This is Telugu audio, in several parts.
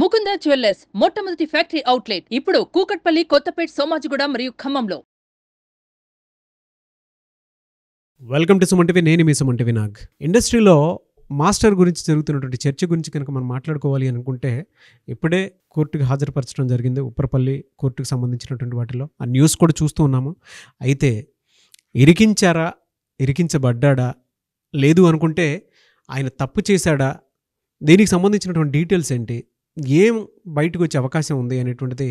ముకుంద జ్యువెల్లర్స్ మొట్టమొదటి ఫ్యాక్టరీ అవుట్లెట్ ఇప్పుడు కూకట్పల్లి కొత్తపేట సోమాజిగూడ మరియు ఖమ్మంలో వెల్కమ్ టు సుమంటివి నేను మీ సుమంటివి నాగ్ ఇండస్ట్రీలో మాస్టర్ గురించి జరుగుతున్నటువంటి చర్చ గురించి కనుక మనం మాట్లాడుకోవాలి అనుకుంటే ఇప్పుడే కోర్టుకు హాజరుపరచడం జరిగింది ఉప్పరపల్లి కోర్టుకు సంబంధించినటువంటి వాటిలో ఆ న్యూస్ కూడా చూస్తూ ఉన్నాము అయితే ఇరికించారా ఇరికించబడ్డా లేదు అనుకుంటే ఆయన తప్పు చేశాడా దీనికి సంబంధించినటువంటి డీటెయిల్స్ ఏంటి ఏం బయటకు వచ్చే అవకాశం ఉంది అనేటువంటిది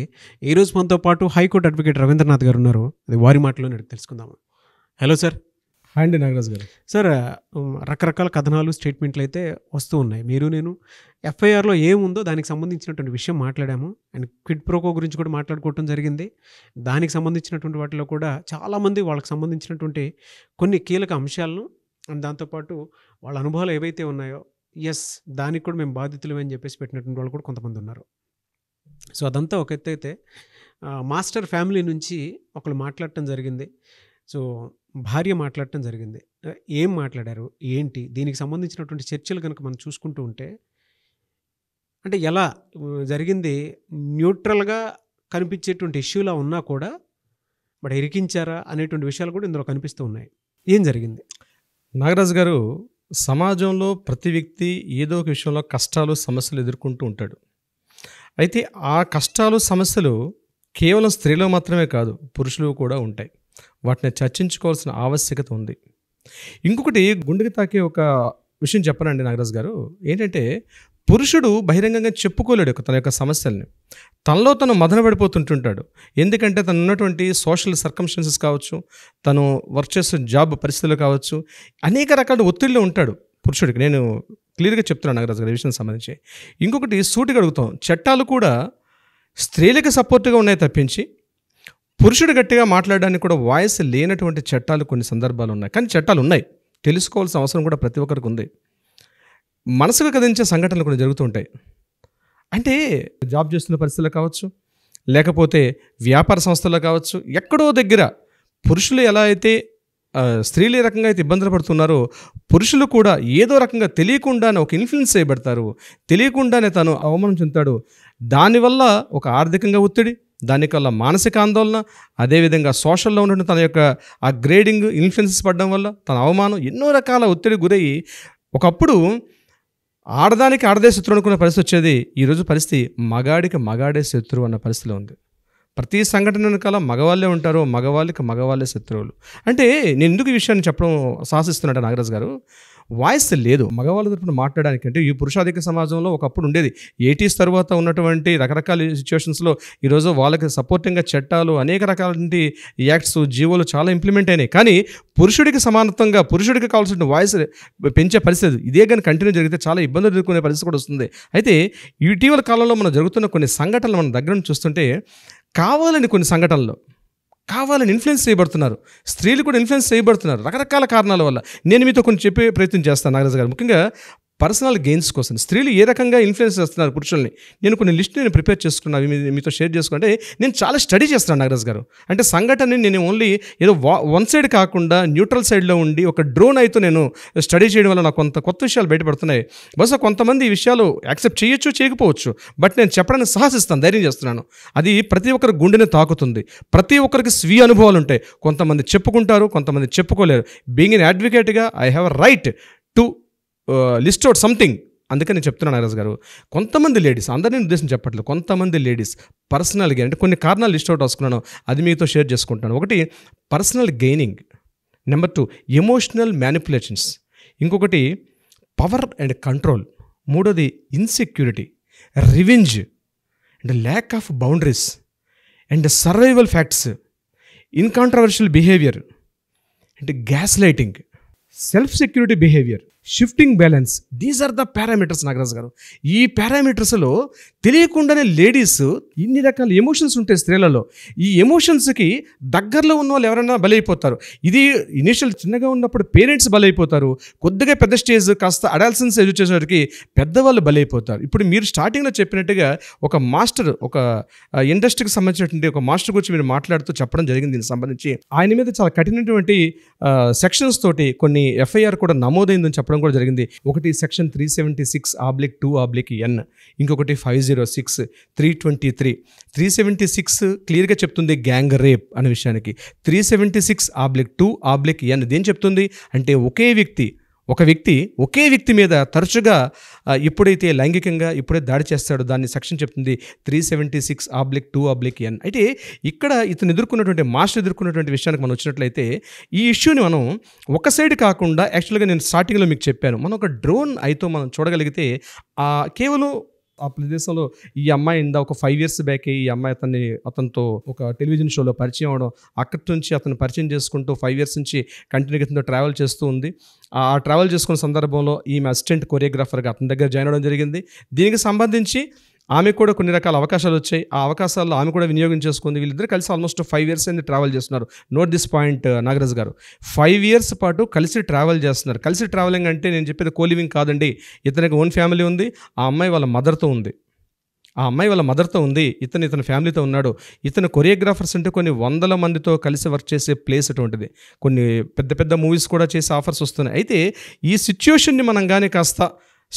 ఈరోజు మనతో పాటు హైకోర్టు అడ్వకేట్ రవీంద్రనాథ్ గారు ఉన్నారు అది వారి మాటలో తెలుసుకుందాము హలో సార్ హాయ్ అండి నాగరాజ్ గారు సార్ రకరకాల కథనాలు స్టేట్మెంట్లు అయితే వస్తూ ఉన్నాయి మీరు నేను ఎఫ్ఐఆర్లో ఏముందో దానికి సంబంధించినటువంటి విషయం మాట్లాడాము అండ్ క్విడ్ ప్రోకో గురించి కూడా మాట్లాడుకోవటం జరిగింది దానికి సంబంధించినటువంటి వాటిలో కూడా చాలామంది వాళ్ళకి సంబంధించినటువంటి కొన్ని కీలక అంశాలను అండ్ దాంతోపాటు వాళ్ళ అనుభవాలు ఏవైతే ఉన్నాయో ఎస్ దానికి కూడా మేము బాధితులు అని చెప్పేసి పెట్టినటువంటి వాళ్ళు కూడా కొంతమంది ఉన్నారు సో అదంతా ఒక ఎత్తు అయితే మాస్టర్ ఫ్యామిలీ నుంచి ఒకళ్ళు మాట్లాడటం జరిగింది సో భార్య మాట్లాడటం జరిగింది ఏం మాట్లాడారు ఏంటి దీనికి సంబంధించినటువంటి చర్చలు కనుక మనం చూసుకుంటూ ఉంటే అంటే ఎలా జరిగింది న్యూట్రల్గా కనిపించేటువంటి ఇష్యూలా ఉన్నా కూడా బట్ ఇరికించారా అనేటువంటి విషయాలు కూడా ఇందులో కనిపిస్తూ ఉన్నాయి ఏం జరిగింది నాగరాజు గారు సమాజంలో ప్రతి వ్యక్తి ఏదో ఒక విషయంలో కష్టాలు సమస్యలు ఎదుర్కొంటూ ఉంటాడు అయితే ఆ కష్టాలు సమస్యలు కేవలం స్త్రీలో మాత్రమే కాదు పురుషులు కూడా ఉంటాయి వాటిని చర్చించుకోవాల్సిన ఆవశ్యకత ఉంది ఇంకొకటి గుండెకి తాకే ఒక విషయం చెప్పనండి నాగరాజు గారు ఏంటంటే పురుషుడు బహిరంగంగా చెప్పుకోలేడు తన యొక్క సమస్యల్ని తనలో తను మదన పడిపోతుంటుంటాడు ఎందుకంటే తను ఉన్నటువంటి సోషల్ సర్కమ్స్టెన్సెస్ కావచ్చు తను వర్క్ చేస్తున్న జాబ్ పరిస్థితులు కావచ్చు అనేక రకాల ఒత్తిడిలో ఉంటాడు పురుషుడికి నేను క్లియర్గా చెప్తున్నాను నాగరాజు గారి విషయం సంబంధించి ఇంకొకటి సూటిగా అడుగుతాం చట్టాలు కూడా స్త్రీలకు సపోర్ట్గా ఉన్నాయి తప్పించి పురుషుడు గట్టిగా మాట్లాడడానికి కూడా వాయిస్ లేనటువంటి చట్టాలు కొన్ని సందర్భాలు ఉన్నాయి కానీ చట్టాలు ఉన్నాయి తెలుసుకోవాల్సిన అవసరం కూడా ప్రతి ఒక్కరికి ఉంది మనసుకు కదించే సంఘటనలు కూడా జరుగుతుంటాయి అంటే జాబ్ చేస్తున్న పరిస్థితుల్లో కావచ్చు లేకపోతే వ్యాపార సంస్థల్లో కావచ్చు ఎక్కడో దగ్గర పురుషులు ఎలా అయితే స్త్రీలు ఏ రకంగా అయితే ఇబ్బందులు పడుతున్నారో పురుషులు కూడా ఏదో రకంగా తెలియకుండానే ఒక ఇన్ఫ్లుయెన్స్ చేయబడతారు తెలియకుండానే తను అవమానం చెందుతాడు దానివల్ల ఒక ఆర్థికంగా ఒత్తిడి దానికల్ల మానసిక ఆందోళన అదేవిధంగా సోషల్లో ఉన్నటువంటి తన యొక్క ఆ గ్రేడింగ్ ఇన్ఫ్లుయెన్సెస్ పడడం వల్ల తన అవమానం ఎన్నో రకాల ఒత్తిడి గురయ్యి ఒకప్పుడు ఆడదానికి ఆడదే శత్రువు అనుకున్న పరిస్థితి వచ్చేది ఈరోజు పరిస్థితి మగాడికి మగాడే శత్రువు అన్న పరిస్థితిలో ఉంది ప్రతి సంఘటన కల మగవాళ్ళే ఉంటారు మగవాళ్ళకి మగవాళ్ళే శత్రువులు అంటే నేను ఎందుకు ఈ విషయాన్ని చెప్పడం సాహసిస్తున్నట్టు నాగరాజ్ గారు వాయిస్ లేదు మగవాళ్ళ తరఫున మాట్లాడడానికి అంటే ఈ పురుషాధిక సమాజంలో ఒకప్పుడు ఉండేది ఎయిటీస్ తర్వాత ఉన్నటువంటి రకరకాల సిచ్యువేషన్స్లో ఈరోజు వాళ్ళకి సపోర్టింగ్గా చట్టాలు అనేక రకాలంటి యాక్ట్స్ జీవోలు చాలా ఇంప్లిమెంట్ అయినాయి కానీ పురుషుడికి సమానత్వంగా పురుషుడికి కావాల్సిన వాయిస్ పెంచే పరిస్థితి ఇదే కానీ కంటిన్యూ జరిగితే చాలా ఇబ్బందులు ఎదుర్కొనే పరిస్థితి కూడా వస్తుంది అయితే ఇటీవల కాలంలో మనం జరుగుతున్న కొన్ని సంఘటనలు మన దగ్గర చూస్తుంటే కావాలని కొన్ని సంఘటనలు కావాలని ఇన్ఫ్లుయెన్స్ చేయబడుతున్నారు స్త్రీలు కూడా ఇన్ఫ్లుయెన్స్ చేయబడుతున్నారు రకరకాల కారణాల వల్ల నేను మీతో కొన్ని చెప్పే ప్రయత్నం చేస్తాను నాగరాజు గారు ముఖ్యంగా పర్సనల్ గెయిన్స్ కోసం స్త్రీలు ఏ రకంగా ఇన్ఫ్లుయెన్స్ చేస్తున్నారు పురుషుల్ని నేను కొన్ని లిస్ట్ నేను ప్రిపేర్ చేసుకున్నాను మీతో షేర్ చేసుకుంటే నేను చాలా స్టడీ చేస్తున్నాను నాగరాజ్ గారు అంటే సంఘటనని నేను ఓన్లీ ఏదో వన్ సైడ్ కాకుండా న్యూట్రల్ సైడ్లో ఉండి ఒక డ్రోన్ అయితే నేను స్టడీ చేయడం వల్ల నాకు కొంత కొత్త విషయాలు బయటపడుతున్నాయి బహుశా కొంతమంది ఈ విషయాలు యాక్సెప్ట్ చేయొచ్చు చేయకపోవచ్చు బట్ నేను చెప్పడానికి సాహసిస్తాను ధైర్యం చేస్తున్నాను అది ప్రతి ఒక్కరి గుండెని తాకుతుంది ప్రతి ఒక్కరికి స్వీయ అనుభవాలు ఉంటాయి కొంతమంది చెప్పుకుంటారు కొంతమంది చెప్పుకోలేరు బీయింగ్ ఎన్ అడ్వకేట్గా I have write list out something అందుకని నేను చెప్తున్నాను నాగరాజు గారు కొంతమంది లేడీస్ అందరినీ ఉద్దేశం చెప్పట్లేదు కొంతమంది లేడీస్ పర్సనల్ గెయిన్ అంటే కొన్ని కారణాలు లిస్ట్ అవుట్ వస్తున్నాను అది మీతో షేర్ చేసుకుంటాను ఒకటి personal gaining number two emotional manipulations ఇంకొకటి పవర్ అండ్ కంట్రోల్ మూడోది insecurity revenge and lack of boundaries and survival facts in controversial behaviour and gas lighting self security behaviour shifting balance these are the parameters Nagaraju గారు ఈ పారామీటర్స్లో తెలియకుండానే లేడీస్ ఇన్ని రకాల ఎమోషన్స్ ఉంటాయి స్త్రీలలో ఈ ఎమోషన్స్కి దగ్గరలో ఉన్న వాళ్ళు ఎవరైనా బలైపోతారు ఇది ఇనిషియల్ చిన్నగా ఉన్నప్పుడు పేరెంట్స్ బలైపోతారు కొద్దిగా పెద్ద స్టేజ్ కాస్త అడాల్సన్స్ ఎదురు చేసేవారికి పెద్దవాళ్ళు బలైపోతారు ఇప్పుడు మీరు స్టార్టింగ్లో చెప్పినట్టుగా ఒక మాస్టర్ ఒక ఇండస్ట్రీకి సంబంధించినటువంటి ఒక మాస్టర్ గురించి మీరు మాట్లాడుతూ చెప్పడం జరిగింది దీనికి సంబంధించి ఆయన మీద చాలా కఠినటువంటి సెక్షన్స్ తోటి కొన్ని ఎఫ్ఐఆర్ కూడా నమోదైందని చెప్పడం చెప్పడం కూడా జరిగింది ఒకటి section three seventy six oblique two oblique N ఇంకొకటి five zero six three twenty three three seventy six క్లియర్గా చెప్తుంది గ్యాంగ్ రేప్ అనే విషయానికి three seventy six oblique two oblique N దేని చెప్తుంది అంటే ఒకే వ్యక్తి ఒక వ్యక్తి ఒకే వ్యక్తి మీద తరచుగా ఎప్పుడైతే లైంగికంగా ఎప్పుడైతే దాడి చేస్తాడో దాన్ని సెక్షన్ చెప్తుంది three seventy six oblique two oblique N అయితే ఇక్కడ ఇతను ఎదుర్కొన్నటువంటి మాస్టర్ ఎదుర్కొన్నటువంటి విషయానికి మనం వచ్చినట్లయితే ఈ ఇష్యూని మనం ఒక సైడ్ కాకుండా యాక్చువల్గా నేను స్టార్టింగ్లో మీకు చెప్పాను మనం ఒక డ్రోన్ అయితే మనం చూడగలిగితే కేవలం ఆ ప్రదేశంలో ఈ అమ్మాయి ఇందా ఒక ఫైవ్ ఇయర్స్ బ్యాక్ ఈ అమ్మాయి అతన్ని అతనితో ఒక టెలివిజన్ షోలో పరిచయం అవడం అక్కడి నుంచి అతను పరిచయం చేసుకుంటూ ఫైవ్ ఇయర్స్ నుంచి కంటిన్యూ అతనితో ట్రావెల్ చేస్తూ ఉంది ఆ ట్రావెల్ చేసుకున్న సందర్భంలో ఈమె అసిస్టెంట్ కొరియోగ్రాఫర్గా అతని దగ్గర జాయిన్ అవడం జరిగింది దీనికి సంబంధించి ఆమె కూడా కొన్ని రకాల అవకాశాలు వచ్చాయి ఆ అవకాశాల్లో ఆమె కూడా వినియోగం చేసుకుంది వీళ్ళిద్దరు కలిసి ఆల్మోస్ట్ ఫైవ్ ఇయర్స్ అయింది ట్రావెల్ చేస్తున్నారు నోట్ దిస్ పాయింట్ నాగరాజ్ గారు ఫైవ్ ఇయర్స్ పాటు కలిసి ట్రావెల్ చేస్తున్నారు కలిసి ట్రావెలింగ్ అంటే నేను చెప్పేది కోలివింగ్ కాదండి ఇతనికి ఓన్ ఫ్యామిలీ ఉంది ఆ అమ్మాయి వాళ్ళ మదర్తో ఉంది ఆ అమ్మాయి వాళ్ళ మదర్తో ఉంది ఇతను ఇతని ఫ్యామిలీతో ఉన్నాడు ఇతను కొరియోగ్రాఫర్స్ అంటే కొన్ని వందల మందితో కలిసి వర్క్ చేసే ప్లేస్ అటువంటిది కొన్ని పెద్ద పెద్ద మూవీస్ కూడా చేసే ఆఫర్స్ వస్తున్నాయి అయితే ఈ సిచ్యువేషన్ని మనం కానీ కాస్త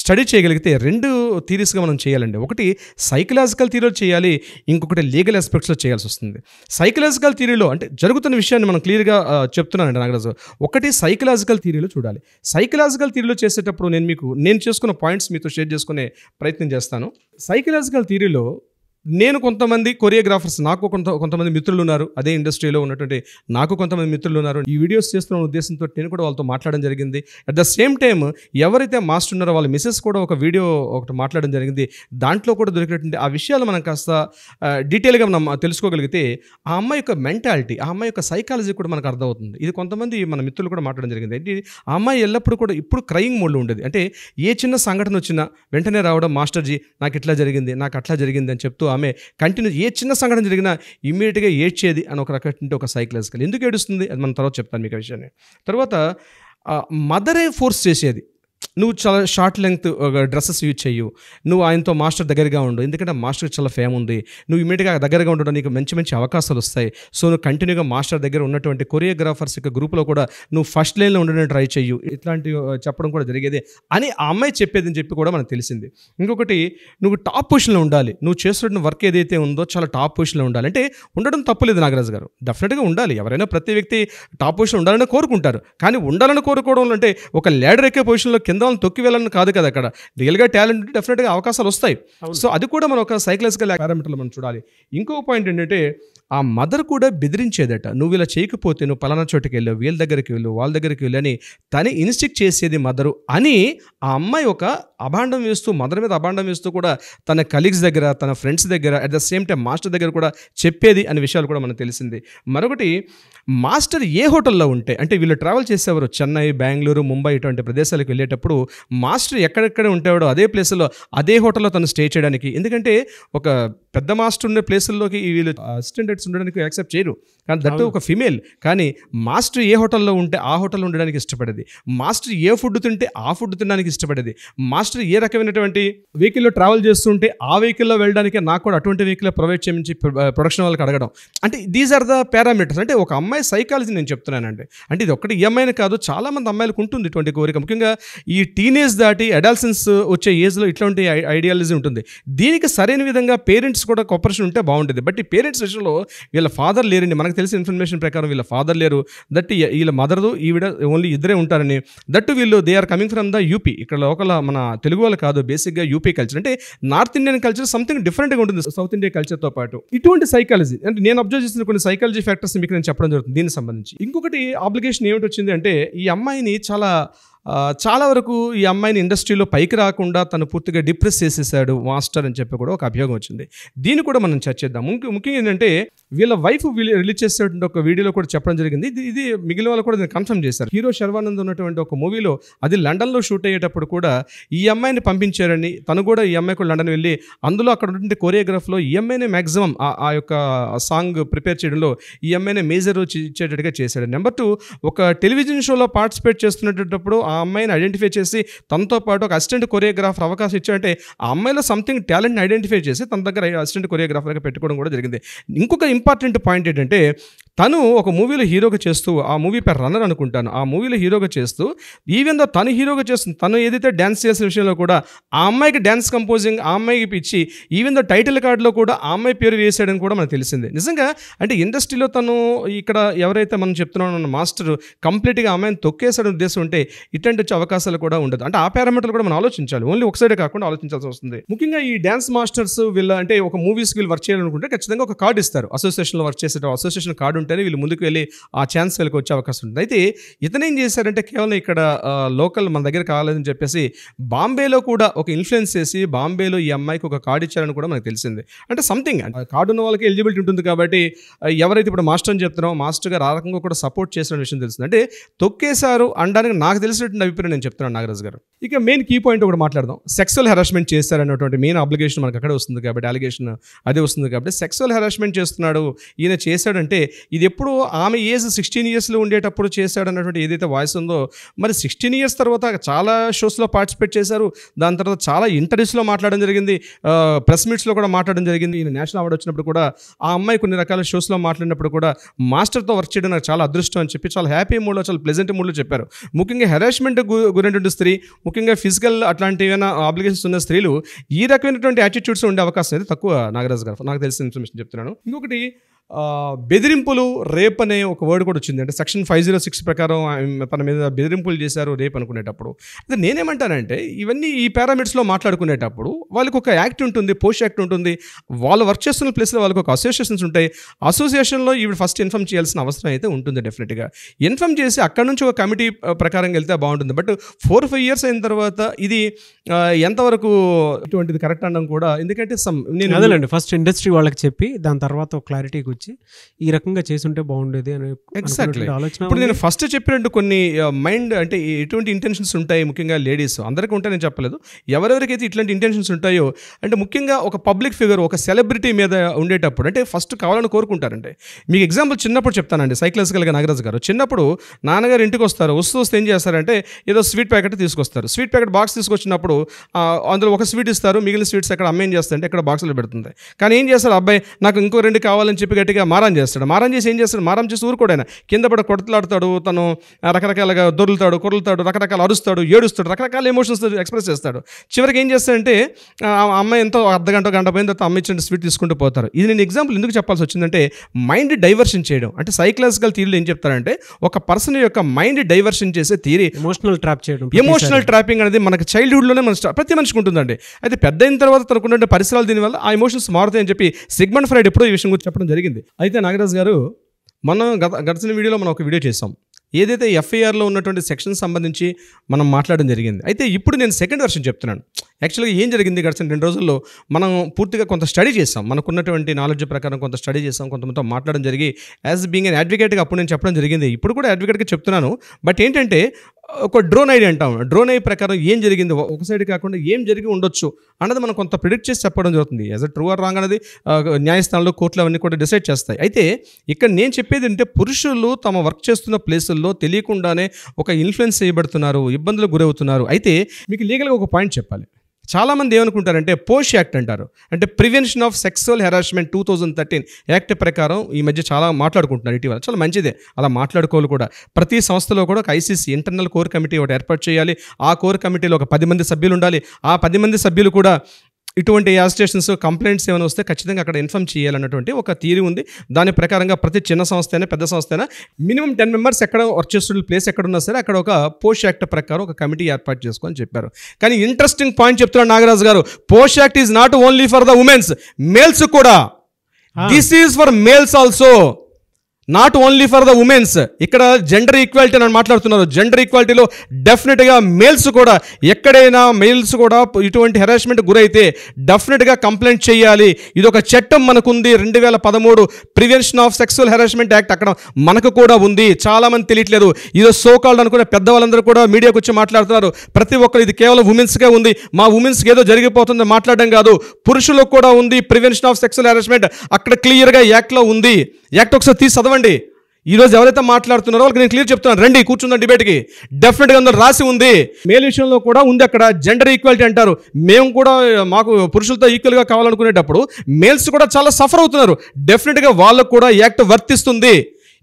స్టడీ చేయగలిగితే రెండు థీరీస్గా మనం చేయాలండి ఒకటి సైకలాజికల్ థీరీలో చేయాలి ఇంకొకటి లీగల్ ఆస్పెక్ట్స్లో చేయాల్సి వస్తుంది సైకలాజికల్ థీరీలో అంటే జరుగుతున్న విషయాన్ని మనం క్లియర్గా చెప్తున్నానండి నాగరాజు ఒకటి సైకలాజికల్ థీరీలో చూడాలి సైకలాజికల్ థీరీలో చేసేటప్పుడు నేను మీకు నేను చేసుకున్న పాయింట్స్ మీతో షేర్ చేసుకునే ప్రయత్నం చేస్తాను సైకలాజికల్ థీరీలో నేను కొంతమంది కొరియోగ్రాఫర్స్ నాకు కొంత కొంతమంది మిత్రులు ఉన్నారు అదే ఇండస్ట్రీలో ఉన్నటువంటి నాకు కొంతమంది మిత్రులు ఉన్నారు ఈ వీడియోస్ చేస్తున్న ఉద్దేశంతో నేను కూడా వాళ్ళతో మాట్లాడడం జరిగింది అట్ ద సేమ్ టైం ఎవరైతే మాస్టర్ ఉన్నారో వాళ్ళ మిసెస్ కూడా ఒక వీడియో ఒకటి మాట్లాడడం జరిగింది దాంట్లో కూడా దొరికినటువంటి ఆ విషయాలు మనం కాస్త డీటెయిల్గా మనం తెలుసుకోగలిగితే ఆ అమ్మాయి యొక్క మెంటాలిటీ ఆ అమ్మాయి యొక్క సైకాలజీ కూడా మనకు అర్థమవుతుంది ఇది కొంతమంది మన మిత్రులు కూడా మాట్లాడడం జరిగింది అంటే ఆ అమ్మాయి ఎల్లప్పుడూ కూడా ఇప్పుడు క్రయింగ్ మోడ్లో ఉండేది అంటే ఏ చిన్న సంఘటన వచ్చినా వెంటనే రావడం మాస్టర్జీ నాకు ఇట్లా జరిగింది నాకు అట్లా జరిగింది అని చెప్తూ ఆమె కంటిన్యూ ఏ చిన్న సంఘటన జరిగినా ఇమ్మీడియట్గా ఏడ్చేది అని ఒక రకం ఒక సైకలాజికల్ ఎందుకు ఏడుస్తుంది అది మనం తర్వాత చెప్తాను మీకు ఆ విషయాన్ని తర్వాత మదరే ఫోర్స్ చేసేది నువ్వు చాలా షార్ట్ లెంగ్త్ డ్రెస్సెస్ యూజ్ చేయు నువ్వు ఆయనతో మాస్టర్ దగ్గరగా ఉండు ఎందుకంటే మాస్టర్ చాలా ఫేమ్ ఉంది నువ్వు ఇమీడియట్గా దగ్గరగా ఉండడం నీకు మంచి మంచి అవకాశాలు వస్తాయి సో నువ్వు కంటిన్యూగా మాస్టర్ దగ్గర ఉన్నటువంటి కొరియోగ్రాఫర్స్ యొక్క గ్రూప్లో కూడా నువ్వు ఫస్ట్ లైన్లో ఉండడం ట్రై చేయు ఇట్లాంటివి చెప్పడం కూడా జరిగేది అని ఆ అమ్మాయి చెప్పేది అని చెప్పి కూడా మనకు తెలిసింది ఇంకొకటి నువ్వు టాప్ పొజిషన్లో ఉండాలి నువ్వు చేస్తున్న వర్క్ ఏదైతే ఉందో చాలా టాప్ పొజిషన్లో ఉండాలి అంటే ఉండడం తప్పులేదు నాగరాజు గారు డెఫినెట్గా ఉండాలి ఎవరైనా ప్రతి వ్యక్తి టాప్ పొజిషన్ ఉండాలని కోరుకుంటారు కానీ ఉండాలని కోరుకోవడం అంటే ఒక లేడర్ ఎక్కే పొజిషన్లో కింద వాళ్ళని తొక్కి వెళ్ళాలని కాదు కదా అక్కడ రియల్గా టాలెంట్ డెఫినెట్గా అవకాశాలు వస్తాయి సో అది కూడా మనం ఒక సైకలాజికల్ పారామీటర్లు మనం చూడాలి ఇంకో పాయింట్ ఏంటంటే ఆ మదర్ కూడా బెదిరించేదట నువ్వు ఇలా చేయకపోతే నువ్వు పలానా చోటుకి వెళ్ళు వీళ్ళ దగ్గరికి వెళ్ళు వాళ్ళ దగ్గరికి వెళ్ళు అని తని ఇన్స్టిక్ చేసేది మదరు అని ఆ అమ్మాయి ఒక అభాండం వేస్తూ మదర్ మీద అభాండం వేస్తూ కూడా తన కలీగ్స్ దగ్గర తన ఫ్రెండ్స్ దగ్గర at the same time master దగ్గర కూడా చెప్పేది అనే విషయాలు కూడా మనకు తెలిసింది మరొకటి మాస్టర్ ఏ హోటల్లో ఉంటే అంటే వీళ్ళు ట్రావెల్ చేసేవారు చెన్నై బెంగళూరు ముంబై ఇటువంటి ప్రదేశాలకు వెళ్ళేటప్పుడు వెళ్ళేటప్పుడు మాస్టర్ ఎక్కడెక్కడ ఉంటాడో అదే ప్లేస్లో అదే హోటల్లో తను స్టే చేయడానికి ఎందుకంటే ఒక పెద్ద మాస్టర్ ఉండే ప్లేసుల్లోకి వీళ్ళు అసిస్టెంట్స్ ఉండడానికి యాక్సెప్ట్ చేయరు కానీ దట్ ఒక ఫిమేల్ కానీ మాస్టర్ ఏ హోటల్లో ఉంటే ఆ హోటల్లో ఉండడానికి ఇష్టపడేది మాస్టర్ ఏ ఫుడ్ తింటే ఆ ఫుడ్ తినడానికి ఇష్టపడేది మాస్టర్ ఏ రకమైనటువంటి వెహికల్లో ట్రావెల్ చేస్తుంటే ఆ వెహికల్లో వెళ్ళడానికి నాకు కూడా అటువంటి వెహికల్ ప్రొవైడ్ చేయించి ప్రొడక్షన్ వాళ్ళకి అడగడం అంటే దీస్ ఆర్ ద పారామీటర్స్ అంటే ఒక అమ్మాయి సైకాలజీ నేను చెప్తున్నానండి అంటే ఇది ఒక్కటి ఈ అమ్మాయిని కాదు చాలామంది అమ్మాయిలకు ఉంటుంది ఇటువంటి కోరిక ముఖ్యంగా ఈ టీనేజ్ దాటి అడాల్సన్స్ వచ్చే ఏజ్లో ఇట్లాంటి ఐడియాలజీ ఉంటుంది దీనికి సరైన విధంగా పేరెంట్స్ పేరెంట్స్ కూడా కోఆపరేషన్ ఉంటే బాగుంటుంది బట్ ఈ పేరెంట్స్ విషయంలో వీళ్ళ ఫాదర్ లేరండి మనకు తెలిసిన ఇన్ఫర్మేషన్ ప్రకారం వీళ్ళ ఫాదర్ లేరు దట్ వీళ్ళ మదర్దు ఈవిడ ఓన్లీ ఇద్దరే ఉంటారని దట్ వీళ్ళు they are coming from the UP ఇక్కడ లోకల్ మన తెలుగు వాళ్ళు కాదు బేసిక్గా యూపీ కల్చర్ అంటే నార్త్ ఇండియన్ కల్చర్ సంథింగ్ డిఫరెంట్గా ఉంటుంది సౌత్ ఇండియన్ కల్చర్తో పాటు ఇటువంటి సైకాలజీ అంటే నేను అబ్జర్వ్ చేసిన కొన్ని సైకాలజీ ఫ్యాక్టర్స్ మీకు నేను చెప్పడం జరుగుతుంది దీనికి సంబంధించి ఇంకొకటి ఆబ్లిగేషన్ ఏమిటి వచ్చింది అంటే ఈ అమ్మాయిని చాలా చాలా వరకు ఈ అమ్మాయిని ఇండస్ట్రీలో పైకి రాకుండా తను పూర్తిగా డిప్రెస్ చేసేసాడు మాస్టర్ అని చెప్పి కూడా ఒక అభియోగం వచ్చింది దీన్ని కూడా మనం చర్చిద్దాం ముఖ్యంగా ఏంటంటే వీళ్ళ వైఫ్ రిలీజ్ చేసేటువంటి ఒక వీడియోలో కూడా చెప్పడం జరిగింది ఇది ఇది మిగిలిన వాళ్ళు కూడా దీన్ని కన్ఫర్మ్ చేశారు హీరో శర్వానంద్ ఉన్నటువంటి ఒక మూవీలో అది లండన్లో షూట్ అయ్యేటప్పుడు కూడా ఈ అమ్మాయిని పంపించారని తను కూడా ఈ అమ్మాయి కూడా లండన్ వెళ్ళి అందులో అక్కడ ఉన్నటువంటి కొరియోగ్రాఫ్లో ఈ అమ్మాయినే మ్యాక్సిమం ఆ యొక్క సాంగ్ ప్రిపేర్ చేయడంలో ఈ అమ్మాయినే మేజర్ ఇచ్చేటట్టుగా చేశాడు నెంబర్ టూ ఒక టెలివిజన్ షోలో పార్టిసిపేట్ చేస్తున్నటప్పుడు ఆ అమ్మాయిని ఐడెంటిఫై చేసి తనతో పాటు ఒక అసిస్టెంట్ కొరియోగ్రాఫర్ అవకాశం ఇచ్చారంటే ఆ అమ్మాయిలో సంథింగ్ టాలెంట్ని ఐడెంటిఫై చేసి తన దగ్గర అసిస్టెంట్ కొరియోగ్రాఫర్గా పెట్టుకోవడం కూడా జరిగింది ఇంకొక ఇంపార్టెంట్ పాయింట్ ఏంటంటే తను ఒక మూవీలో హీరోగా చేస్తూ ఆ మూవీ పేరు రన్నర్ అనుకుంటాను ఆ మూవీలో హీరోగా చేస్తూ ఈవెన్ దా తను హీరోగా చేస్తుంది తను ఏదైతే డ్యాన్స్ చేసిన విషయంలో కూడా ఆ అమ్మాయికి డ్యాన్స్ కంపోజింగ్ ఆ అమ్మాయికి ఇచ్చి ఈవెన్ దా టైటిల్ కార్డులో కూడా ఆ అమ్మాయి పేరు వేసాడని కూడా మనకు తెలిసిందే నిజంగా అంటే ఇండస్ట్రీలో తను ఇక్కడ ఎవరైతే మనం చెప్తున్నామో మాస్టర్ కంప్లీట్గా అమ్మాయిని తొక్కేసాడని ఉద్దేశం ఉంటే ఇటువంటి వచ్చే అవకాశాలు కూడా ఉండదు అంటే ఆ పారామీటర్లు కూడా మనం ఆలోచించాలి ఓన్లీ సైడ్ కాకుండా ఆలోచించాల్సి వస్తుంది ముఖ్యంగా ఈ డ్యాన్స్ మాస్టర్స్ వీళ్ళ అంటే ఒక మూవీస్ వీళ్ళు వర్క్ చేయాలనుకుంటే ఖచ్చితంగా ఒక కార్డు ఇస్తారు అసోసియేషన్లో వర్క్ చేసేట అసోసియేషన్ కార్డు ఉంటేనే వీళ్ళు ముందుకు వెళ్ళి ఆ ఛాన్స్ వెళ్ళి వచ్చే అవకాశం ఉంటుంది అయితే ఇతను ఏం చేశారంటే కేవలం ఇక్కడ లోకల్ మన దగ్గర కావాలని చెప్పేసి బాంబేలో కూడా ఒక ఇన్ఫ్లుయెన్స్ చేసి బాంబేలో ఈ అమ్మాయికి ఒక కార్డు ఇచ్చారని కూడా మనకు తెలిసింది అంటే సంథింగ్ కార్డు ఉన్న వాళ్ళకి ఎలిజిబిలిటీ ఉంటుంది కాబట్టి ఎవరైతే ఇప్పుడు మాస్టర్ అని మాస్టర్ గారు ఆ రకంగా కూడా సపోర్ట్ చేసిన విషయం తెలిసింది అంటే తొక్కేశారు అనడానికి నాకు తెలిసినటువంటి అభిప్రాయం నేను చెప్తున్నాను నాగరాజు గారు ఇక మెయిన్ కీ పాయింట్ కూడా మాట్లాడదాం సెక్సువల్ హెరాస్మెంట్ చేశారన్నటువంటి మెయిన్ అప్లికేషన్ మనకు అక్కడ వస్తుంది కాబట్టి అలిగేషన్ అదే వస్తుంది కాబట్టి సెక్సువల్ హెరాస్మెంట్ చేస్తున్నాడు ఈయన చేశాడంటే ఇది ఎప్పుడు ఆమె ఏజ్ సిక్స్టీన్ ఇయర్స్లో ఉండేటప్పుడు చేశాడు అన్నటువంటి ఏదైతే వాయిస్ ఉందో మరి సిక్స్టీన్ ఇయర్స్ తర్వాత చాలా షోస్లో పార్టిసిపేట్ చేశారు దాని తర్వాత చాలా ఇంటర్వ్యూస్లో మాట్లాడడం జరిగింది ప్రెస్ మీట్స్లో కూడా మాట్లాడడం జరిగింది ఈయన నేషనల్ అవార్డు వచ్చినప్పుడు కూడా ఆ అమ్మాయి కొన్ని రకాల షోస్లో మాట్లాడినప్పుడు కూడా మాస్టర్తో వర్క్ చేయడం నాకు చాలా అదృష్టం అని చెప్పి చాలా హ్యాపీ మూడ్లో చాలా ప్లెజెంట్ మూడ్లో చెప్పారు ముఖ్యంగా హెరాస్మెంట్ గురైనటువంటి స్త్రీ ముఖ్యంగా ఫిజికల్ అట్లాంటి ఏమైనా ఆబ్లిగేషన్స్ ఉన్న స్త్రీలు ఈ రకమైనటువంటి యాటిట్యూడ్స్ ఉండే అవకాశం అయితే తక్కువ నాగరాజు గారు నాకు తెలిసిన ఇన్ఫర్మేషన్ చెప్తున్నాను ఇంకొకటి బెదిరింపులు రేప్ అనే ఒక వర్డ్ కూడా వచ్చింది అంటే సెక్షన్ ఫైవ్ జీరో సిక్స్ ప్రకారం తన మీద బెదిరింపులు చేశారు రేప్ అనుకునేటప్పుడు అంటే నేనేమంటానంటే ఇవన్నీ ఈ పారామిడ్స్లో మాట్లాడుకునేటప్పుడు వాళ్ళకి ఒక యాక్ట్ ఉంటుంది పోస్ట్ యాక్ట్ ఉంటుంది వాళ్ళు వర్క్ చేస్తున్న ప్లేస్లో వాళ్ళకి ఒక అసోసియేషన్స్ ఉంటాయి అసోసియేషన్లో ఈవిడ ఫస్ట్ ఇన్ఫామ్ చేయాల్సిన అవసరం అయితే ఉంటుంది డెఫినెట్గా ఇన్ఫామ్ చేసి అక్కడ నుంచి ఒక కమిటీ ప్రకారం వెళ్తే బాగుంటుంది బట్ ఫోర్ ఫైవ్ ఇయర్స్ అయిన తర్వాత ఇది ఎంతవరకు ఇటువంటిది కరెక్ట్ అనడం కూడా ఎందుకంటే సమ్ నేను అదేలేండి ఫస్ట్ ఇండస్ట్రీ వాళ్ళకి చెప్పి దాని తర్వాత క్లారిటీ వచ్చి ఈ రకంగా చేస్తుంటే బాగుండేది అని ఎగ్జాక్ట్లీ ఆలోచన ఇప్పుడు నేను ఫస్ట్ చెప్పినట్టు కొన్ని మైండ్ అంటే ఎటువంటి ఇంటెన్షన్స్ ఉంటాయి ముఖ్యంగా లేడీస్ అందరికీ ఉంటే నేను చెప్పలేదు ఎవరెవరికైతే ఇట్లాంటి ఇంటెన్షన్స్ ఉంటాయో అంటే ముఖ్యంగా ఒక పబ్లిక్ ఫిగర్ ఒక సెలబ్రిటీ మీద ఉండేటప్పుడు అంటే ఫస్ట్ కావాలని కోరుకుంటారంటే మీకు ఎగ్జాంపుల్ చిన్నప్పుడు చెప్తానండి కలిగే నాగరాజు గారు చిన్నప్పుడు నాన్నగారు ఇంటికి వస్తారు వస్తూ వస్తే ఏం చేస్తారంటే ఏదో స్వీట్ ప్యాకెట్ తీసుకొస్తారు స్వీట్ ప్యాకెట్ బాక్స్ తీసుకొచ్చినప్పుడు అందులో ఒక స్వీట్ ఇస్తారు మిగిలిన స్వీట్స్ అక్కడ అమ్మేం ఏం చేస్తారంటే ఇక్కడ బాక్స్లో పెడుతుంది కానీ ఏం చేస్తారు అబ్బాయి నాకు ఇంకో రెండు కావాలని చెప్పి గట్టిగా మారం చేస్తాడు మారం చేసి ఏం చేస్తాడు మారం చేసి ఊరుకోడైనా కింద పడ కొడతలాడతాడు తను రకరకాలుగా దొరులుతాడు కొరులుతాడు రకరకాల అరుస్తాడు ఏడుస్తాడు రకరకాల ఎమోషన్స్ ఎక్స్ప్రెస్ చేస్తాడు చివరికి ఏం చేస్తాడంటే అమ్మాయి ఎంతో అర్ధ గంట గంట పోయిన తర్వాత అమ్మ ఇచ్చిన స్వీట్ తీసుకుంటూ పోతారు ఇది నేను ఎగ్జాంపుల్ ఎందుకు చెప్పాల్సి వచ్చిందంటే మైండ్ డైవర్షన్ చేయడం అంటే సైకలాజికల్ థీరీలు ఏం చెప్తారంటే ఒక పర్సన్ యొక్క మైండ్ డైవర్షన్ చేసే థీరీ ఎమోషనల్ ట్రాప్ చేయడం ఎమోషనల్ ట్రాపింగ్ అనేది మనకి చైల్డ్హుడ్లోనే మన ప్రతి మనిషికి ఉంటుందండి అయితే పెద్ద అయిన తర్వాత తనకుండే పరిసరాలు దీనివల్ల ఆ ఎమోషన్స్ మారుతాయని చెప్పి సిగ్మండ్ ఫ్రైడ్ ఎప్పుడో ఈ విషయం గురించి చెప్పడం జరిగింది జరిగింది అయితే నాగరాజ్ గారు మనం గత గడిచిన వీడియోలో మనం ఒక వీడియో చేసాం ఏదైతే ఎఫ్ఐఆర్లో ఉన్నటువంటి సెక్షన్ సంబంధించి మనం మాట్లాడడం జరిగింది అయితే ఇప్పుడు నేను సెకండ్ వర్షన్ చెప్తున్నాను యాక్చువల్గా ఏం జరిగింది గడిచిన రెండు రోజుల్లో మనం పూర్తిగా కొంత స్టడీ చేసాం మనకున్నటువంటి నాలెడ్జ్ ప్రకారం కొంత స్టడీ చేసాం కొంతమంది మాట్లాడడం జరిగి యాజ్ బీయింగ్ అన్ అడ్వకేట్గా అప్పుడు నేను చెప్పడం జరిగింది ఇప్పుడు కూడా అడ్వకేట్గా చెప్తున్నాను బట్ ఏంటంటే ఒక డ్రోన్ ఐడి అంటాం డ్రోన్ ఐడి ప్రకారం ఏం జరిగింది ఒక సైడ్ కాకుండా ఏం జరిగి ఉండొచ్చు అన్నది మనం కొంత ప్రిడిక్ట్ చేసి చెప్పడం జరుగుతుంది as a true or wrong అనేది న్యాయస్థానంలో కోర్టులు అవన్నీ కూడా డిసైడ్ చేస్తాయి అయితే ఇక్కడ నేను చెప్పేది అంటే పురుషులు తమ వర్క్ చేస్తున్న ప్లేసుల్లో తెలియకుండానే ఒక ఇన్ఫ్లుయెన్స్ చేయబడుతున్నారు ఇబ్బందులకు గురవుతున్నారు అయితే మీకు లీగల్గా ఒక పాయింట్ చెప్పాలి చాలామంది ఏమనుకుంటారంటే పోస్ట్ యాక్ట్ అంటారు అంటే prevention of sexual harassment two thousand thirteen act ప్రకారం ఈ మధ్య చాలా మాట్లాడుకుంటున్నారు ఇటీవల చాలా మంచిదే అలా మాట్లాడుకోవాలి కూడా ప్రతి సంస్థలో కూడా ఒక ఐసీసీ ఇంటర్నల్ కోర్ కమిటీ ఒకటి ఏర్పాటు చేయాలి ఆ కోర్ కమిటీలో ఒక పది మంది సభ్యులు ఉండాలి ఆ పది మంది సభ్యులు కూడా ఇటువంటి అసోసియేషన్స్ కంప్లైంట్స్ ఏమైనా వస్తే ఖచ్చితంగా అక్కడ ఇన్ఫామ్ చేయాలన్నటువంటి ఒక థియరీ ఉంది దాని ప్రకారంగా ప్రతి చిన్న సంస్థ అయినా పెద్ద సంస్థ అయినా మినిమం టెన్ మెంబర్స్ ఎక్కడ వర్క్ చేస్తున్న ప్లేస్ ఎక్కడ ఉన్నా సరే అక్కడ ఒక పోస్ట్ యాక్ట్ ప్రకారం ఒక కమిటీ ఏర్పాటు చేసుకొని చెప్పారు కానీ ఇంట్రెస్టింగ్ పాయింట్ చెప్తున్నారు నాగరాజు గారు post act is not only for the womens males కూడా this is for males also not only for the womens ఇక్కడ జెండర్ ఈక్వాలిటీ అని మాట్లాడుతున్నారు జెండర్ ఈక్వాలిటీలో డెఫినెట్గా మేల్స్ కూడా ఎక్కడైనా మేల్స్ కూడా ఇటువంటి హెరాస్మెంట్ గురైతే డెఫినెట్గా కంప్లైంట్ చేయాలి ఇది ఒక చట్టం మనకుంది రెండు వేల పదమూడు prevention of sexual harassment act అక్కడ మనకు కూడా ఉంది చాలామంది తెలియట్లేదు ఇదో సోకాల్డ్ అనుకునే పెద్దవాళ్ళందరూ కూడా మీడియాకు వచ్చి మాట్లాడుతున్నారు ప్రతి ఒక్కరు ఇది కేవలం ఉమెన్స్గా ఉంది మా ఉమెన్స్కి ఏదో జరిగిపోతుంది మాట్లాడడం కాదు పురుషులకు కూడా ఉంది ప్రివెన్షన్ ఆఫ్ సెక్సువల్ హెరాస్మెంట్ అక్కడ క్లియర్గా యాక్ట్లో ఉంది యాక్ట్ ఒకసారి తీసి చదవండి చెప్పండి ఈరోజు ఎవరైతే మాట్లాడుతున్నారో వాళ్ళకి నేను క్లియర్ చెప్తున్నాను రండి కూర్చుందాం డిబేట్కి డెఫినెట్గా అందులో రాసి ఉంది మేల్ విషయంలో కూడా ఉంది అక్కడ జెండర్ ఈక్వాలిటీ అంటారు మేము కూడా మాకు పురుషులతో ఈక్వల్గా కావాలనుకునేటప్పుడు మేల్స్ కూడా చాలా సఫర్ అవుతున్నారు డెఫినెట్గా వాళ్ళకు కూడా యాక్ట్ వర్తిస్తుంది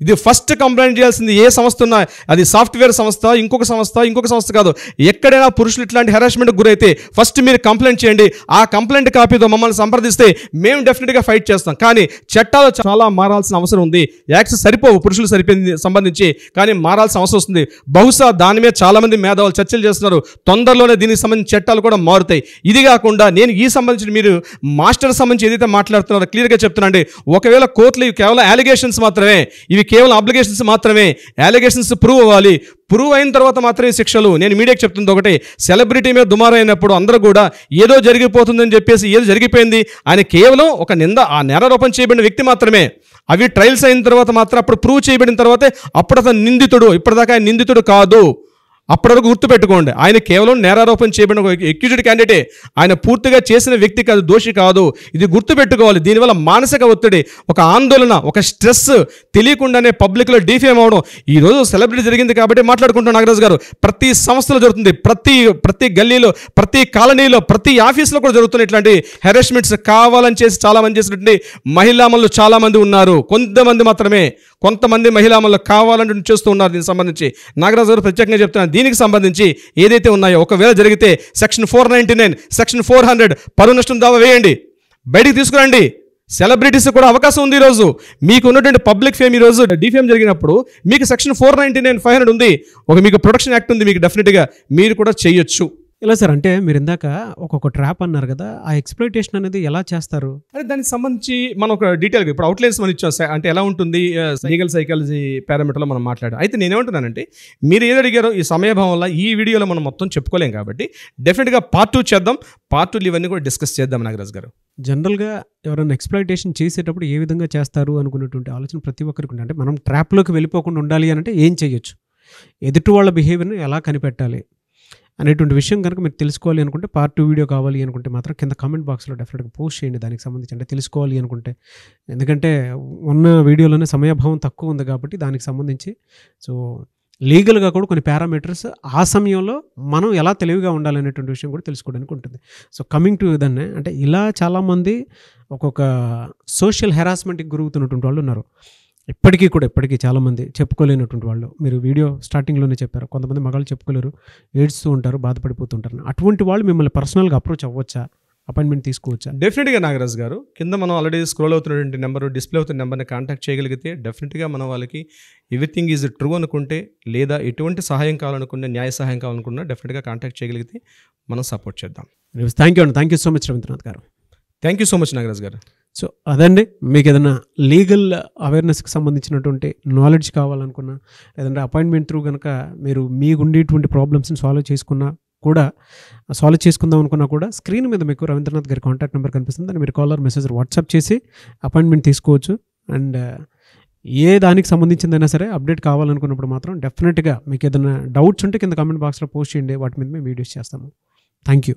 ఇది ఫస్ట్ కంప్లైంట్ చేయాల్సింది ఏ సంస్థ ఉన్నా అది సాఫ్ట్వేర్ సంస్థ ఇంకొక సంస్థ ఇంకొక సంస్థ కాదు ఎక్కడైనా పురుషులు ఇట్లాంటి హెరాస్మెంట్కి గురైతే ఫస్ట్ మీరు కంప్లైంట్ చేయండి ఆ కంప్లైంట్ కాపీతో మమ్మల్ని సంప్రదిస్తే మేము డెఫినెట్గా ఫైట్ చేస్తాం కానీ చట్టాలు చాలా మారాల్సిన అవసరం ఉంది యాక్సెస్ సరిపోవు పురుషులు సరిపోయింది సంబంధించి కానీ మారాల్సిన అవసరం వస్తుంది బహుశా దాని మీద చాలామంది మేధావులు చర్చలు చేస్తున్నారు తొందరలోనే దీనికి సంబంధించి చట్టాలు కూడా మారుతాయి ఇది కాకుండా నేను ఈ సంబంధించి మీరు మాస్టర్ సంబంధించి ఏదైతే మాట్లాడుతున్నారో క్లియర్గా చెప్తున్నాండి ఒకవేళ కోర్టులు కేవలం అలిగేషన్స్ మాత్రమే ఇవి కేవలం అప్లికేషన్స్ మాత్రమే అలిగేషన్స్ ప్రూవ్ అవ్వాలి ప్రూవ్ అయిన తర్వాత మాత్రమే శిక్షలు నేను మీడియాకి చెప్తుంది ఒకటి సెలబ్రిటీ మీద దుమారైనప్పుడు అందరూ కూడా ఏదో జరిగిపోతుందని చెప్పేసి ఏదో జరిగిపోయింది ఆయన కేవలం ఒక నింద ఆ నేరారోపణ చేయబడిన వ్యక్తి మాత్రమే అవి ట్రయల్స్ అయిన తర్వాత మాత్రం అప్పుడు ప్రూవ్ చేయబడిన తర్వాతే అప్పుడు అతను నిందితుడు ఇప్పటిదాకా ఆయన నిందితుడు కాదు అప్పటివరకు గుర్తుపెట్టుకోండి ఆయన కేవలం నేరారోపణ చేయబడిన ఒక ఎక్యూజ్డ్ క్యాండిడేట్ ఆయన పూర్తిగా చేసిన వ్యక్తి కాదు దోషి కాదు ఇది గుర్తుపెట్టుకోవాలి దీనివల్ల మానసిక ఒత్తిడి ఒక ఆందోళన ఒక స్ట్రెస్ తెలియకుండానే పబ్లిక్లో డీఫేమ్ అవడం ఈరోజు సెలబ్రిటీ జరిగింది కాబట్టి మాట్లాడుకుంటున్నాం నాగరాజు గారు ప్రతి సంస్థలో జరుగుతుంది ప్రతి ప్రతి గల్లీలో ప్రతి కాలనీలో ప్రతి ఆఫీస్లో కూడా జరుగుతుంది ఇట్లాంటి హెరాస్మెంట్స్ కావాలని చేసి చాలామంది చేసినటువంటి మహిళామలు చాలామంది ఉన్నారు కొంతమంది మాత్రమే కొంతమంది మహిళామలు కావాలని చేస్తూ ఉన్నారు దీనికి సంబంధించి నాగరాజు గారు ప్రత్యేకంగా చెప్తున్నాను దీనికి సంబంధించి ఏదైతే ఉన్నాయో ఒకవేళ జరిగితే section four ninety nine section four hundred పరువు నష్టం దావా వేయండి బయటికి తీసుకురండి సెలబ్రిటీస్ కూడా అవకాశం ఉంది ఈరోజు మీకు ఉన్నటువంటి పబ్లిక్ ఫేమ్ ఈరోజు డిఫేమ్ జరిగినప్పుడు మీకు section four ninety nine five hundred ఉంది ఒక మీకు ప్రొటెక్షన్ యాక్ట్ ఉంది మీకు డెఫినెట్గా మీరు కూడా చేయొచ్చు ఇలా సార్ అంటే మీరు ఇందాక ఒక్కొక్క ట్రాప్ అన్నారు కదా ఆ ఎక్స్ప్లైటేషన్ అనేది ఎలా చేస్తారు అంటే దానికి సంబంధించి మనం ఒక డీటెయిల్గా ఇప్పుడు అవుట్లైన్స్ మనం ఇచ్చాం అంటే ఎలా ఉంటుంది లీగల్ సైకాలజీ పారామీటర్లో మనం మాట్లాడాం అయితే నేనేమంటున్నానంటే మీరు ఏది అడిగారో ఈ సమయ వల్ల ఈ వీడియోలో మనం మొత్తం చెప్పుకోలేం కాబట్టి డెఫినెట్గా పార్ట్ టూ చేద్దాం పార్ట్ టూలు ఇవన్నీ కూడా డిస్కస్ చేద్దాం నాగరాజ్ గారు జనరల్గా ఎవరైనా ఎక్స్ప్లైటేషన్ చేసేటప్పుడు ఏ విధంగా చేస్తారు అనుకున్నటువంటి ఆలోచన ప్రతి ఒక్కరికి అంటే మనం ట్రాప్లోకి వెళ్ళిపోకుండా ఉండాలి అని అంటే ఏం చేయొచ్చు ఎదుటి వాళ్ళ బిహేవియర్ని ఎలా కనిపెట్టాలి అనేటువంటి విషయం కనుక మీరు తెలుసుకోవాలి అనుకుంటే పార్ట్ టూ వీడియో కావాలి అనుకుంటే మాత్రం కింద కామెంట్ బాక్స్లో డెఫినెట్గా పోస్ట్ చేయండి దానికి సంబంధించి అంటే తెలుసుకోవాలి అనుకుంటే ఎందుకంటే ఉన్న వీడియోలోనే సమయభావం తక్కువ ఉంది కాబట్టి దానికి సంబంధించి సో లీగల్గా కూడా కొన్ని పారామీటర్స్ ఆ సమయంలో మనం ఎలా తెలివిగా ఉండాలనేటువంటి విషయం కూడా తెలుసుకోవడానికి ఉంటుంది సో కమింగ్ టు దాన్ని అంటే ఇలా చాలామంది ఒక్కొక్క సోషల్ హెరాస్మెంట్కి గురవుతున్నటువంటి వాళ్ళు ఉన్నారు ఎప్పటికీ కూడా ఇప్పటికీ చాలామంది చెప్పుకోలేనటువంటి వాళ్ళు మీరు వీడియో స్టార్టింగ్లోనే చెప్పారు కొంతమంది మగాళ్ళు చెప్పుకోలేరు ఏడుస్తూ ఉంటారు బాధపడిపోతుంటారు అటువంటి వాళ్ళు మిమ్మల్ని పర్సనల్గా అప్రోచ్ అవ్వచ్చా అపాయింట్మెంట్ తీసుకోవచ్చా డెఫినెట్గా నాగరాజ్ గారు కింద మనం ఆల్రెడీ స్క్రోల్ అవుతున్నటువంటి నెంబర్ డిస్ప్లే అవుతున్న నెంబర్ని కాంటాక్ట్ చేయగలిగితే డెఫినెట్గా మనం వాళ్ళకి ఎవ్రీథింగ్ ఈజ్ ట్రూ అనుకుంటే లేదా ఎటువంటి సహాయం కావాలనుకున్న న్యాయ సహాయం కావాలనుకున్నా డెఫినెట్గా కాంటాక్ట్ చేయగలిగితే మనం సపోర్ట్ చేద్దాం థ్యాంక్ యూ అండి thank you so much Ravindranath గారు thank you so much Nagaraj గారు సో అదండి మీకు ఏదైనా లీగల్ అవేర్నెస్కి సంబంధించినటువంటి నాలెడ్జ్ కావాలనుకున్నా లేదంటే అపాయింట్మెంట్ త్రూ కనుక మీరు మీకు ఉండేటువంటి ప్రాబ్లమ్స్ని సాల్వ్ చేసుకున్నా కూడా సాల్వ్ చేసుకుందాం అనుకున్నా కూడా స్క్రీన్ మీద మీకు రవీంద్రనాథ్ గారి కాంటాక్ట్ నెంబర్ కనిపిస్తుంది దాన్ని మీరు కాలర్ మెసేజ్ వాట్సాప్ చేసి అపాయింట్మెంట్ తీసుకోవచ్చు అండ్ ఏ దానికి సంబంధించిందైనా సరే అప్డేట్ కావాలనుకున్నప్పుడు మాత్రం డెఫినెట్గా మీకు ఏదైనా డౌట్స్ ఉంటే కింద కామెంట్ బాక్స్లో పోస్ట్ చేయండి వాటి మీద మేము వీడియోస్ చేస్తాము థ్యాంక్ యూ